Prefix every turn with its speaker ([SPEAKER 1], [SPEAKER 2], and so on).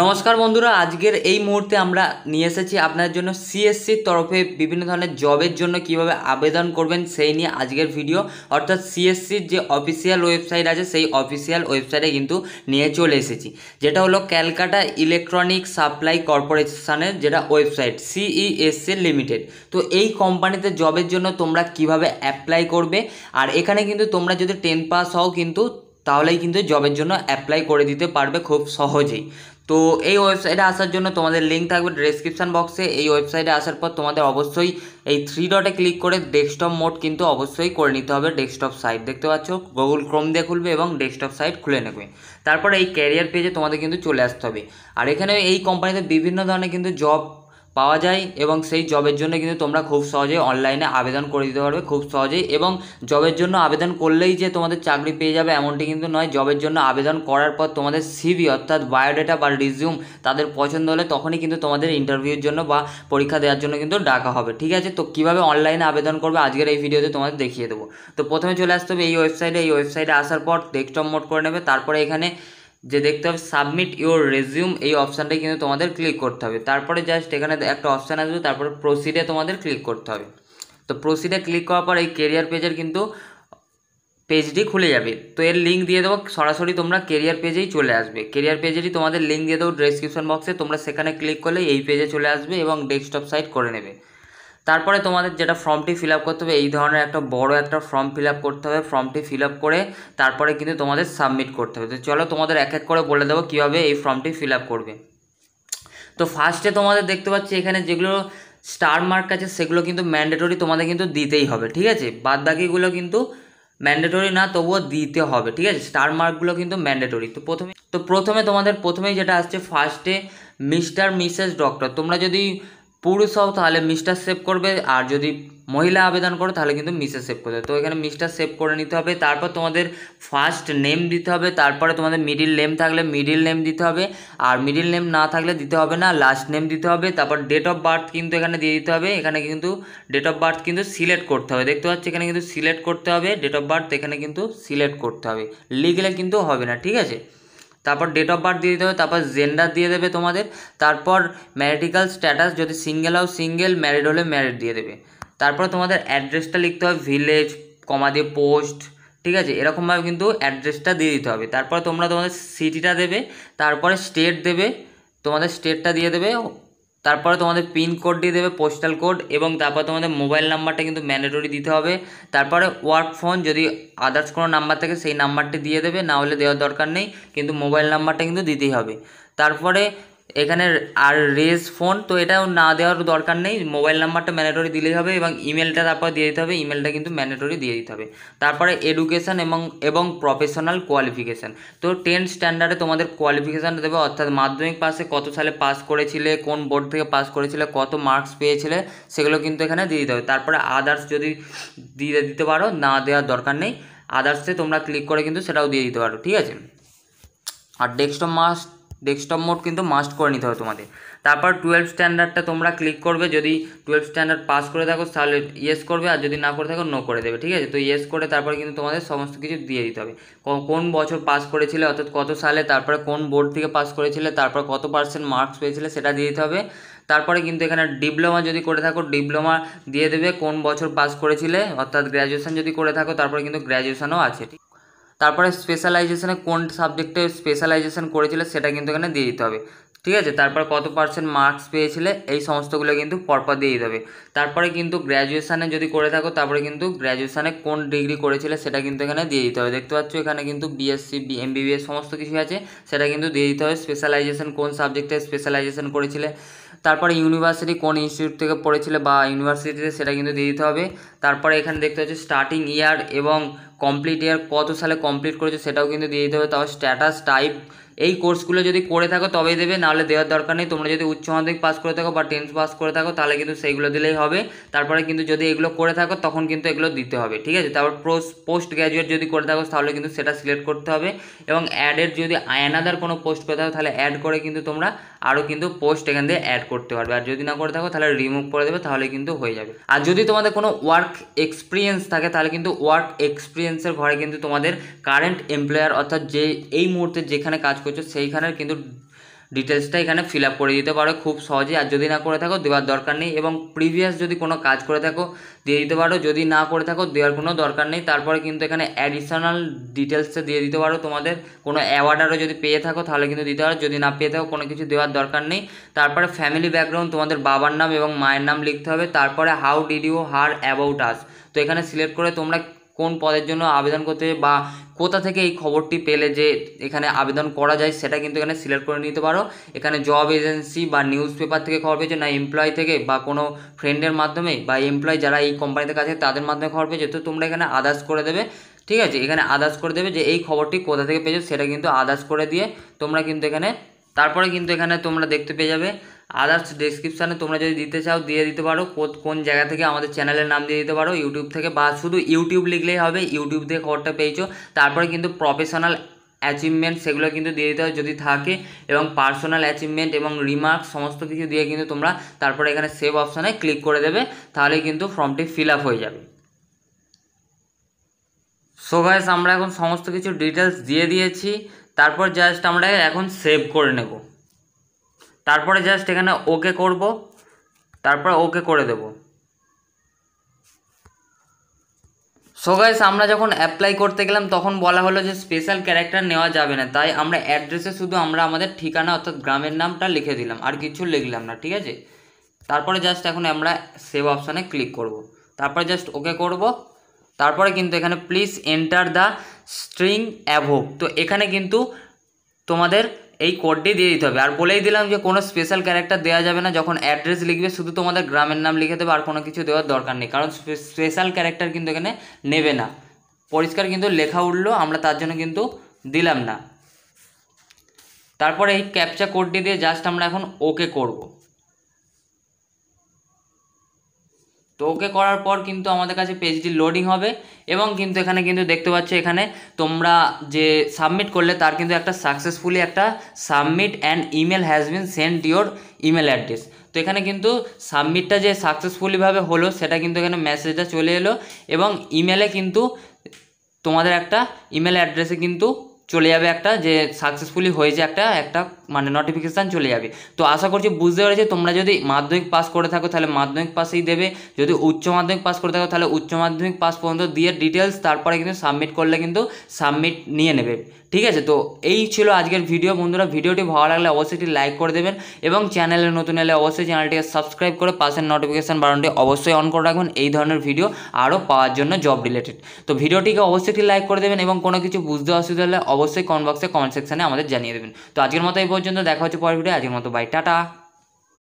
[SPEAKER 1] নমস্কার বন্ধুরা আজকের এই মুহূর্তে আমরা নিয়ে এসেছি আপনার জন্য সিএসসির তরফে বিভিন্ন ধরনের জবের জন্য কিভাবে আবেদন করবেন সেই নিয়ে আজকের ভিডিও অর্থাৎ সিএসসির যে অফিসিয়াল ওয়েবসাইট আছে সেই অফিসিয়াল ওয়েবসাইটে কিন্তু নিয়ে চলে এসেছি যেটা হলো ক্যালকাটা ইলেকট্রনিক সাপ্লাই কর্পোরেশনের যেটা ওয়েবসাইট সিইএসসি লিমিটেড তো এই কোম্পানিতে জবের জন্য তোমরা কিভাবে অ্যাপ্লাই করবে আর এখানে কিন্তু তোমরা যদি টেন পাস হও কিন্তু তাহলেই কিন্তু জবের জন্য অ্যাপ্লাই করে দিতে পারবে খুব সহজেই তো এই ওয়েবসাইটে আসার জন্য তোমাদের লিঙ্ক থাকবে ডিসক্রিপশান বক্সে এই ওয়েবসাইটে আসার পর তোমাদের অবশ্যই এই থ্রি ডটে ক্লিক করে ডেস্কটপ মোড কিন্তু অবশ্যই করে নিতে হবে ডেস্কটপ সাইট দেখতে পাচ্ছ গুগল ক্রোম দিয়ে খুলবে এবং ডেস্কটপ সাইট খুলে নেবে তারপর এই ক্যারিয়ার পেজে তোমাদের কিন্তু চলে আসতে হবে আর এখানে এই কোম্পানিতে বিভিন্ন ধরনের কিন্তু জব পাওয়া যায় এবং সেই জবের জন্য কিন্তু তোমরা খুব সহজেই অনলাইনে আবেদন করে দিতে পারবে খুব সহজেই এবং জবের জন্য আবেদন করলেই যে তোমাদের চাকরি পেয়ে যাবে এমনটি কিন্তু নয় জবের জন্য আবেদন করার পর তোমাদের সিভি অর্থাৎ বায়োডেটা বা রিজিউম তাদের পছন্দ হলে তখনই কিন্তু তোমাদের ইন্টারভিউর জন্য বা পরীক্ষা দেওয়ার জন্য কিন্তু ডাকা হবে ঠিক আছে তো কীভাবে অনলাইনে আবেদন করবে আজকের এই ভিডিওতে তোমাদের দেখিয়ে দেবো তো প্রথমে চলে আসতে হবে এই ওয়েবসাইটে এই ওয়েবসাইটে আসার পর ডেস্কটপ মোড করে নেবে তারপরে এখানে যে দেখতে হবে সাবমিট ইউর রেজিউম এই অপশানটাই কিন্তু তোমাদের ক্লিক করতে হবে তারপরে জাস্ট এখানে একটা অপশান আসবে তারপরে প্রসিডে তোমাদের ক্লিক করতে হবে তো প্রসিডে ক্লিক করার পর এই কেরিয়ার পেজের কিন্তু পেজটি খুলে যাবে তো এর লিঙ্ক দিয়ে দেবো সরাসরি তোমরা কেরিয়ার পেজেই চলে আসবে কেরিয়ার পেজেরই তোমাদের লিঙ্ক দিয়ে দেবো ডেসক্রিপশন বক্সে তোমরা সেখানে ক্লিক করলে এই পেজে চলে আসবে এবং ডেস্কটপ সাইট করে নেবে তারপরে তোমাদের যেটা ফর্মটি ফিল করতে হবে এই ধরনের একটা বড় একটা ফর্ম ফিল করতে হবে ফর্মটি ফিল করে তারপরে কিন্তু তোমাদের সাবমিট করতে হবে তো চলো তোমাদের এক এক করে বলে দেবো কীভাবে এই ফর্মটি ফিল করবে তো ফার্স্টে তোমাদের দেখতে পাচ্ছি এখানে যেগুলো স্টার মার্ক আছে সেগুলো কিন্তু ম্যান্ডেটরি তোমাদের কিন্তু দিতেই হবে ঠিক আছে বাদ বাকিগুলো কিন্তু ম্যান্ডেটরি না তবুও দিতে হবে ঠিক আছে স্টার মার্কগুলো কিন্তু ম্যান্ডেটরি তো প্রথমে তো প্রথমে তোমাদের প্রথমেই যেটা আসছে ফার্স্টে মিস্টার মিসেস ডক্টর তোমরা যদি পুরুষ হও তাহলে মিস্টার সেভ করবে আর যদি মহিলা আবেদন করো তাহলে কিন্তু মিসে সেভ করবে তো এখানে মিস্টার সেভ করে নিতে হবে তারপর তোমাদের ফার্স্ট নেম দিতে হবে তারপরে তোমাদের মিডিল নেম থাকলে মিডিল নেম দিতে হবে আর মিডিল নেম না থাকলে দিতে হবে না লাস্ট নেম দিতে হবে তারপর ডেট অফ বার্থ কিন্তু এখানে দিয়ে দিতে হবে এখানে কিন্তু ডেট অফ বার্থ কিন্তু সিলেক্ট করতে হবে দেখতে পাচ্ছি এখানে কিন্তু সিলেক্ট করতে হবে ডেট অফ বার্থ এখানে কিন্তু সিলেক্ট করতে হবে লিখলে কিন্তু হবে না ঠিক আছে তারপর ডেট অফ বার্থ দিয়ে দিতে হবে তারপর জেন্ডার দিয়ে দেবে তোমাদের তারপর ম্যারিটিক্যাল স্ট্যাটাস যদি সিঙ্গেল হও সিঙ্গেল ম্যারিড হলে ম্যারিড দিয়ে দেবে তারপর তোমাদের অ্যাড্রেসটা লিখতে হবে ভিলেজ কমা দিয়ে পোস্ট ঠিক আছে এরকমভাবে কিন্তু অ্যাড্রেসটা দিয়ে দিতে হবে তারপর তোমরা তোমাদের সিটিটা দেবে তারপরে স্টেট দেবে তোমাদের স্টেটটা দিয়ে দেবে তারপরে তোমাদের পিন কোড দিয়ে দেবে পোস্টাল কোড এবং তারপর তোমাদের মোবাইল নাম্বারটা কিন্তু ম্যান্ডেটরি দিতে হবে তারপরে ওয়ার্ক ফোন যদি আদার্স কোনো নাম্বার থাকে সেই নাম্বারটি দিয়ে দেবে না হলে দেওয়ার দরকার নেই কিন্তু মোবাইল নাম্বারটা কিন্তু দিতেই হবে তারপরে এখানে আর রেজ ফোন তো এটাও না দেওয়ার দরকার নেই মোবাইল নাম্বারটা ম্যান্ডেটরি দিলেই হবে এবং ইমেলটা তারপর দিয়ে দিতে হবে ইমেলটা কিন্তু ম্যান্ডেটরি দিয়ে দিতে হবে তারপরে এডুকেশান এবং এবং প্রফেশনাল কোয়ালিফিকেশান তো টেন স্ট্যান্ডার্ডে তোমাদের কোয়ালিফিকেশানটা দেবে অর্থাৎ মাধ্যমিক পাশে কত সালে পাস করেছিলে কোন বোর্ড থেকে পাস করেছিলে কত মার্কস পেয়েছিলে সেগুলো কিন্তু এখানে দিয়ে দিতে হবে তারপরে আদার্স যদি দিয়ে দিতে পারো না দেওয়ার দরকার নেই আদার্সে তোমরা ক্লিক করে কিন্তু সেটাও দিয়ে দিতে পারো ঠিক আছে আর ডেস্কটপ মাস্ট ডেস্কটপ মোড কিন্তু মাস্ট করে নিতে হবে তোমাদের তারপর টুয়েলভ স্ট্যান্ডার্ডটা তোমরা ক্লিক করবে যদি টুয়েলভ স্ট্যান্ডার্ড পাস করে থাকো তাহলে ইয়েস করবে আর যদি না করে থাকো নো করে দেবে ঠিক আছে তো ইয়েস করে তারপরে কিন্তু তোমাদের সমস্ত কিছু দিয়ে দিতে হবে কোন বছর পাস করেছিলে অর্থাৎ কত সালে তারপরে কোন বোর্ড থেকে পাস করেছিলে তারপর কত পার্সেন্ট মার্কস পেয়েছিলে সেটা দিয়ে দিতে হবে তারপরে কিন্তু এখানে ডিপ্লোমা যদি করে থাকো ডিপ্লোমা দিয়ে দেবে কোন বছর পাস করেছিলে অর্থাৎ গ্র্যাজুয়েশন যদি করে থাকো তারপরে কিন্তু গ্র্যাজুয়েশানও আছে ঠিক তারপরে স্পেশালাইজেশনে কোন সাবজেক্টে স্পেশালাইজেশন করেছিলে সেটা কিন্তু এখানে দিয়ে দিতে হবে ঠিক আছে তারপর কত পার্সেন্ট মার্কস পেয়েছিলে এই সমস্তগুলো কিন্তু পরপর দিয়ে দিতে হবে তারপরে কিন্তু গ্র্যাজুয়েশানে যদি করে থাকো তারপরে কিন্তু গ্র্যাজুয়েশানে কোন ডিগ্রি করেছিলে সেটা কিন্তু এখানে দিয়ে দিতে হবে দেখতে পাচ্ছ এখানে কিন্তু বিএসসি এমবিবিএস সমস্ত কিছু আছে সেটা কিন্তু দিয়ে দিতে হবে স্পেশালাইজেশন কোন সাবজেক্টে স্পেশালাইজেশন করেছিলে তারপরে ইউনিভার্সিটি কোন ইনস্টিটিউট থেকে পড়েছিলে বা ইউনিভার্সিটিতে সেটা কিন্তু দিয়ে দিতে হবে তারপরে এখানে দেখতে হচ্ছে স্টার্টিং ইয়ার এবং কমপ্লিট ইয়ার কত সালে কমপ্লিট করেছে সেটাও কিন্তু দিয়ে দিতে হবে তারপর স্ট্যাটাস টাইপ এই কোর্সগুলো যদি করে থাকো তবেই দেবে নাহলে দেওয়ার দরকার নেই তোমরা যদি উচ্চ মাধ্যমিক পাস করে থাকো বা টেন্থ পাস করে থাকো তাহলে কিন্তু সেইগুলো দিলেই হবে তারপরে কিন্তু যদি এগুলো করে থাকো তখন কিন্তু এগুলো দিতে হবে ঠিক আছে তারপর পোস্ট গ্র্যাজুয়েট যদি করে থাকো তাহলে কিন্তু সেটা সিলেক্ট করতে হবে এবং অ্যাডের যদি অ্যানাদার কোনো পোস্ট করে থাকো তাহলে অ্যাড করে কিন্তু তোমরা আরও কিন্তু পোস্ট এখান থেকে অ্যাড করতে পারবে আর যদি না করে থাকো তাহলে রিমুভ করে দেবে তাহলে কিন্তু হয়ে যাবে আর যদি তোমাদের কোনো ওয়ার্ক এক্সপিরিয়েন্স থাকে তাহলে কিন্তু ওয়ার্ক এক্সপিরিয়েন্সের ঘরে কিন্তু তোমাদের কারেন্ট এমপ্লয়ার অর্থাৎ যে এই মুহূর্তে যেখানে কাজ করছো সেইখানের কিন্তু ডিটেলসটা এখানে ফিল আপ করে দিতে পারো খুব সহজে আর যদি না করে থাকো দেওয়ার দরকার নেই এবং প্রিভিয়াস যদি কোনো কাজ করে থাকো দিয়ে দিতে পারো যদি না করে থাকো দেওয়ার কোনো দরকার নেই তারপরে কিন্তু এখানে অ্যাডিশনাল ডিটেলসটা দিয়ে দিতে পারো তোমাদের কোনো অ্যাওয়ার্ড আরও যদি পেয়ে থাকো তাহলে কিন্তু দিতে পারো যদি না পেয়ে থাকো কোনো কিছু দেওয়ার দরকার নেই তারপরে ফ্যামিলি ব্যাকগ্রাউন্ড তোমাদের বাবার নাম এবং মায়ের নাম লিখতে হবে তারপরে how did you hear about us তো এখানে সিলেক্ট করে তোমরা কোন পদের জন্য আবেদন করতে বা কোথা থেকে এই খবরটি পেলে যে এখানে আবেদন করা যায় সেটা কিন্তু এখানে সিলেক্ট করে নিতে পারো এখানে জব এজেন্সি বা নিউজ পেপার থেকে খবর পেয়েছো না এমপ্লয় থেকে বা কোনো ফ্রেন্ডের মাধ্যমে বা এমপ্লয় যারা এই কোম্পানিতে কাছে তাদের মাধ্যমে খবর পেয়েছো তো তোমরা এখানে আদার্স করে দেবে ঠিক আছে এখানে আদার্স করে দেবে যে এই খবরটি কোথা থেকে পেয়েছো সেটা কিন্তু আদার্স করে দিয়ে তোমরা কিন্তু এখানে তারপরে কিন্তু এখানে তোমরা দেখতে পেয়ে যাবে আদার্স ডিসক্রিপশানে তোমরা যদি দিতে চাও দিয়ে দিতে পারো কোন জায়গা থেকে আমাদের চ্যানেলের নাম দিয়ে দিতে পারো ইউটিউব থেকে বা শুধু ইউটিউব লিখলেই হবে ইউটিউব থেকে খবরটা পেয়েছো তারপরে কিন্তু প্রফেশনাল অ্যাচিভমেন্ট সেগুলো কিন্তু দিয়ে দিতে হবে যদি থাকে এবং পার্সোনাল অ্যাচিভমেন্ট এবং রিমার্ক সমস্ত কিছু দিয়ে কিন্তু তোমরা তারপরে এখানে সেভ অপশানে ক্লিক করে দেবে তাহলে কিন্তু ফর্মটি ফিল হয়ে যাবে সো গাইস আমরা এখন সমস্ত কিছু ডিটেলস দিয়ে দিয়েছি তারপর জাস্ট আমরা এখন সেভ করে নেব তারপরে জাস্ট এখানে ওকে করব তারপরে ওকে করে দেব সো গাইস আমরা যখন অ্যাপ্লাই করতে গেলাম তখন বলা হলো যে স্পেশাল ক্যারেক্টার নেওয়া যাবে না তাই আমরা অ্যাড্রেসে শুধু আমরা আমাদের ঠিকানা অর্থাৎ গ্রামের নামটা লিখে দিলাম আর কিছু লিখলাম না ঠিক আছে তারপরে জাস্ট এখন আমরা সেভ অপশানে ক্লিক করব। তারপরে জাস্ট ওকে করব তারপরে কিন্তু এখানে please enter the string above তো এখানে কিন্তু তোমাদের এই কোডটি দিয়ে দিতে হবে আর বলেই দিলাম যে কোনো স্পেশাল ক্যারেক্টার দেওয়া যাবে না যখন অ্যাড্রেস লিখবে শুধু তোমাদের গ্রামের নাম লিখে দেবে আর কোনো কিছু দেওয়ার দরকার নেই কারণ স্পেশাল ক্যারেক্টার কিন্তু এখানে নেবে না পরিষ্কার কিন্তু লেখা উঠলো আমরা তার জন্য কিন্তু দিলাম না তারপরে এই ক্যাপচা কোডটি দিয়ে জাস্ট আমরা এখন ওকে করবো তো ওকে করার পর কিন্তু আমাদের কাছে পেজটি লোডিং হবে এবং কিন্তু এখানে কিন্তু দেখতে পাচ্ছ এখানে তোমরা যে সাবমিট করলে তার কিন্তু একটা সাকসেসফুলি একটা submit and email has been send your email address তো এখানে কিন্তু সাবমিটটা যে সাকসেসফুলিভাবে হলো সেটা কিন্তু এখানে মেসেজটা চলে এলো এবং ইমেলে কিন্তু তোমাদের একটা ইমেল অ্যাড্রেসে কিন্তু চলে যাবে একটা যে সাকসেসফুলি হয়েছে একটা একটা মানে নোটিফিকেশান চলে যাবে তো আশা করছি বুঝতে পেরেছি তোমরা যদি মাধ্যমিক পাস করে থাকো তাহলে মাধ্যমিক পাসেই দেবে যদি উচ্চ মাধ্যমিক পাস করে থাকো তাহলে উচ্চ মাধ্যমিক পাস পর্যন্ত দিয়ে ডিটেলস তারপরে কিন্তু সাবমিট করলে কিন্তু সাবমিট নিয়ে নেবে ঠিক আছে তো এই ছিল আজকের ভিডিও বন্ধুরা ভিডিওটি ভালো লাগলে অবশ্যই একটি লাইক করে দেবেন এবং চ্যানেলে নতুন এলে অবশ্যই চ্যানেলটিকে সাবস্ক্রাইব করে পাশের নোটিফিকেশান বাটনটি অবশ্যই অন করে রাখবেন এই ধরনের ভিডিও আরও পাওয়ার জন্য জব রিলেটেড তো ভিডিওটিকে অবশ্যই একটি লাইক করে দেবেন এবং কোনো কিছু বুঝতে অসুবিধা হলে অবশ্যই কমেন্ট বক্সে কমেন্ট সেকশানে আমাদের জানিয়ে দেবেন তো আজকের মতো এই পর্যন্ত দেখা হচ্ছে পরের ভিডিও আজকের মতো বাই টাটা